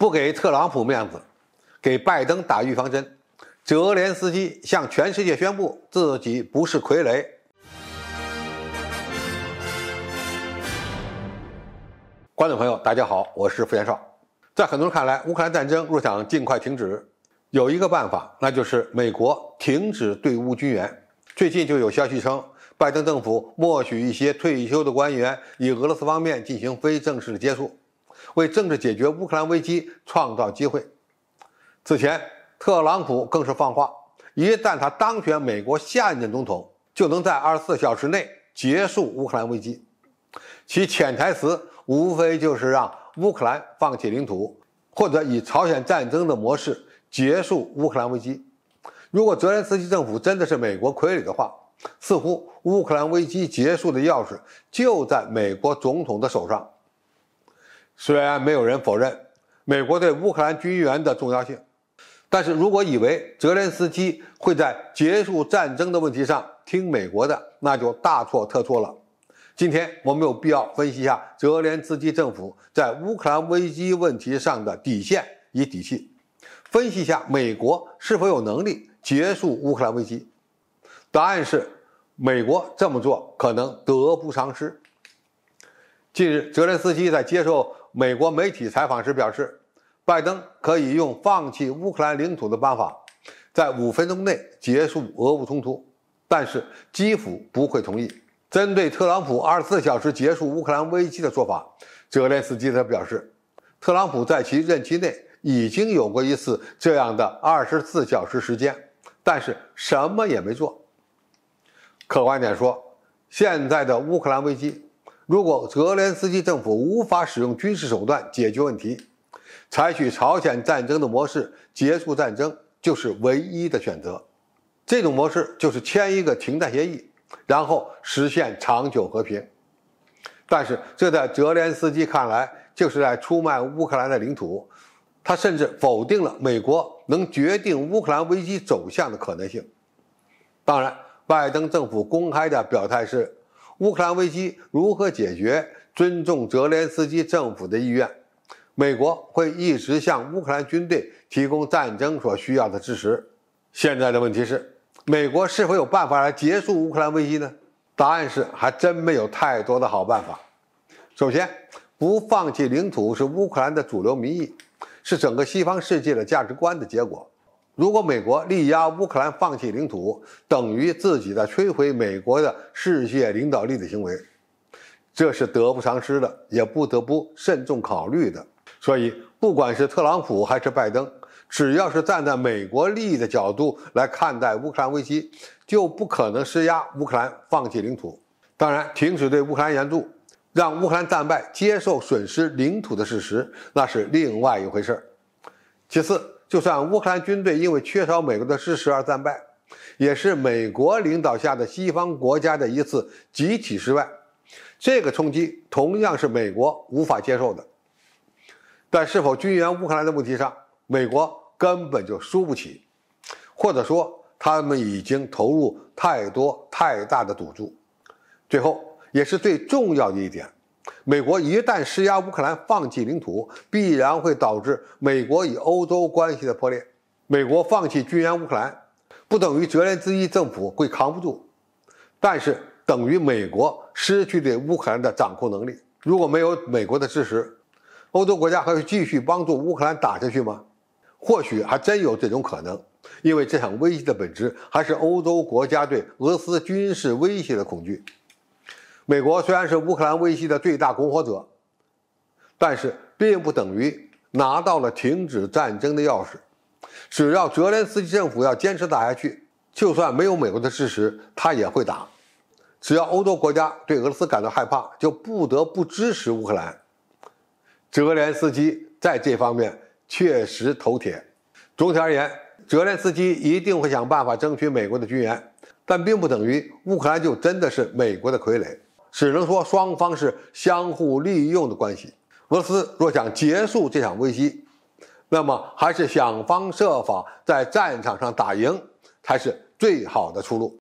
不给特朗普面子，给拜登打预防针。泽连斯基向全世界宣布自己不是傀儡。观众朋友，大家好，我是傅延少。在很多人看来，乌克兰战争若想尽快停止，有一个办法，那就是美国停止对乌军援。最近就有消息称，拜登政府默许一些退休的官员与俄罗斯方面进行非正式的接触。为政治解决乌克兰危机创造机会。此前，特朗普更是放话，一旦他当选美国下一任总统，就能在二十四小时内结束乌克兰危机。其潜台词无非就是让乌克兰放弃领土，或者以朝鲜战争的模式结束乌克兰危机。如果泽连斯基政府真的是美国傀儡的话，似乎乌克兰危机结束的钥匙就在美国总统的手上。虽然没有人否认美国对乌克兰军援的重要性，但是如果以为泽连斯基会在结束战争的问题上听美国的，那就大错特错了。今天我们有必要分析一下泽连斯基政府在乌克兰危机问题上的底线与底气，分析一下美国是否有能力结束乌克兰危机。答案是，美国这么做可能得不偿失。近日，泽连斯基在接受。美国媒体采访时表示，拜登可以用放弃乌克兰领土的办法，在五分钟内结束俄乌冲突，但是基辅不会同意。针对特朗普二十四小时结束乌克兰危机的说法，泽连斯基则表示，特朗普在其任期内已经有过一次这样的二十四小时时间，但是什么也没做。客观点说，现在的乌克兰危机。如果泽连斯基政府无法使用军事手段解决问题，采取朝鲜战争的模式结束战争就是唯一的选择。这种模式就是签一个停战协议，然后实现长久和平。但是这在泽连斯基看来就是在出卖乌克兰的领土，他甚至否定了美国能决定乌克兰危机走向的可能性。当然，拜登政府公开的表态是。乌克兰危机如何解决？尊重泽连斯基政府的意愿，美国会一直向乌克兰军队提供战争所需要的支持。现在的问题是，美国是否有办法来结束乌克兰危机呢？答案是，还真没有太多的好办法。首先，不放弃领土是乌克兰的主流民意，是整个西方世界的价值观的结果。如果美国力压乌克兰放弃领土，等于自己在摧毁美国的世界领导力的行为，这是得不偿失的，也不得不慎重考虑的。所以，不管是特朗普还是拜登，只要是站在美国利益的角度来看待乌克兰危机，就不可能施压乌克兰放弃领土。当然，停止对乌克兰援助，让乌克兰战败、接受损失领土的事实，那是另外一回事儿。其次。就算乌克兰军队因为缺少美国的支持而战败，也是美国领导下的西方国家的一次集体失败。这个冲击同样是美国无法接受的。但是否军援乌克兰的问题上，美国根本就输不起，或者说他们已经投入太多太大的赌注。最后，也是最重要的一点。美国一旦施压乌克兰放弃领土，必然会导致美国与欧洲关系的破裂。美国放弃军援乌克兰，不等于泽连斯基政府会扛不住，但是等于美国失去对乌克兰的掌控能力。如果没有美国的支持，欧洲国家还会继续帮助乌克兰打下去吗？或许还真有这种可能，因为这场危机的本质还是欧洲国家对俄罗斯军事威胁的恐惧。美国虽然是乌克兰危机的最大拱火者，但是并不等于拿到了停止战争的钥匙。只要泽连斯基政府要坚持打下去，就算没有美国的支持，他也会打。只要欧洲国家对俄罗斯感到害怕，就不得不支持乌克兰。泽连斯基在这方面确实头铁。总体而言，泽连斯基一定会想办法争取美国的军援，但并不等于乌克兰就真的是美国的傀儡。只能说双方是相互利用的关系。俄罗斯若想结束这场危机，那么还是想方设法在战场上打赢才是最好的出路。